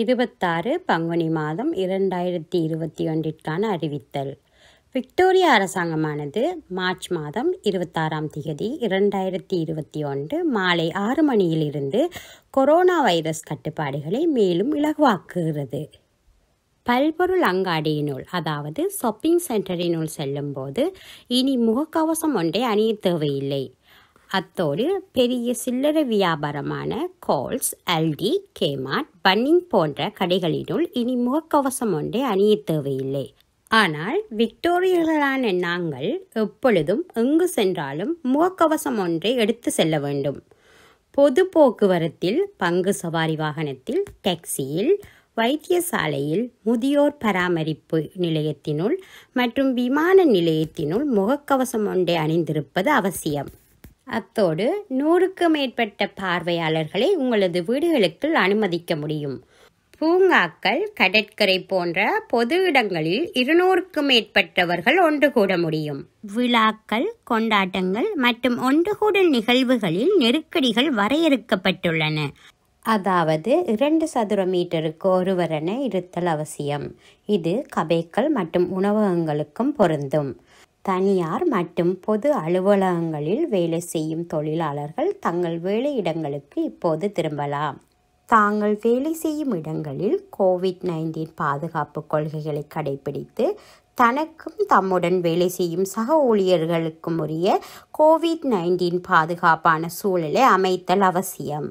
இருபத்தாறு பங்குனி மாதம் இரண்டாயிரத்தி இருபத்தி ஒன்றிற்கான அறிவித்தல் விக்டோரியா அரசாங்கமானது மார்ச் மாதம் இருபத்தாறாம் திகதி இரண்டாயிரத்தி இருபத்தி ஒன்று மாலை ஆறு மணியிலிருந்து கொரோனா வைரஸ் கட்டுப்பாடுகளை மேலும் இலகுவாக்குகிறது பல்பொருள் அங்காடியினுள் அதாவது ஷாப்பிங் சென்டரினுள் செல்லும்போது இனி முகக்கவசம் ஒன்றை அணிய தேவையில்லை அத்தோடு பெரிய சில்லறை வியாபாரமான கோல்ஸ் அல்டி கேமார்ட் பன்னிங் போன்ற கடைகளினுள் இனி முகக்கவசம் ஒன்றே அணிய தேவையில்லை ஆனால் விக்டோரியர்களான நாங்கள் எப்பொழுதும் எங்கு சென்றாலும் முகக்கவசம் ஒன்றை எடுத்து செல்ல வேண்டும் பொது போக்குவரத்தில் பங்கு சவாரி வாகனத்தில் டாக்ஸியில் வைத்தியசாலையில் முதியோர் பராமரிப்பு நிலையத்தினுள் மற்றும் விமான நிலையத்தினுள் முகக்கவசம் ஒன்றை அணிந்திருப்பது அவசியம் அத்தோடு நூறுக்கு மேற்பட்ட பார்வையாளர்களை உங்களது வீடுகளுக்கு அனுமதிக்க முடியும் பூங்காக்கள் கடற்கரை போன்ற பொது இடங்களில் இருநூறுக்கும் மேற்பட்டவர்கள் ஒன்று கூட முடியும் விழாக்கள் கொண்டாட்டங்கள் மற்றும் ஒன்று கூடல் நிகழ்வுகளில் நெருக்கடிகள் வரையறுக்கப்பட்டுள்ளன அதாவது இரண்டு சதுர மீட்டருக்கு ஒருவர் என இருத்தல் அவசியம் இது கபேக்கள் மற்றும் உணவகங்களுக்கும் பொருந்தும் தனியார் மற்றும் பொது அலுவலகங்களில் வேலை செய்யும் தொழிலாளர்கள் தங்கள் வேலையிடங்களுக்கு இப்போது திரும்பலாம் தாங்கள் வேலை செய்யும் இடங்களில் கோவிட் நைன்டீன் பாதுகாப்பு கொள்கைகளை கடைபிடித்து தனக்கும் தம்முடன் வேலை செய்யும் சக ஊழியர்களுக்கும் உரிய கோவிட் நைன்டீன் பாதுகாப்பான சூழலை அமைத்தல் அவசியம்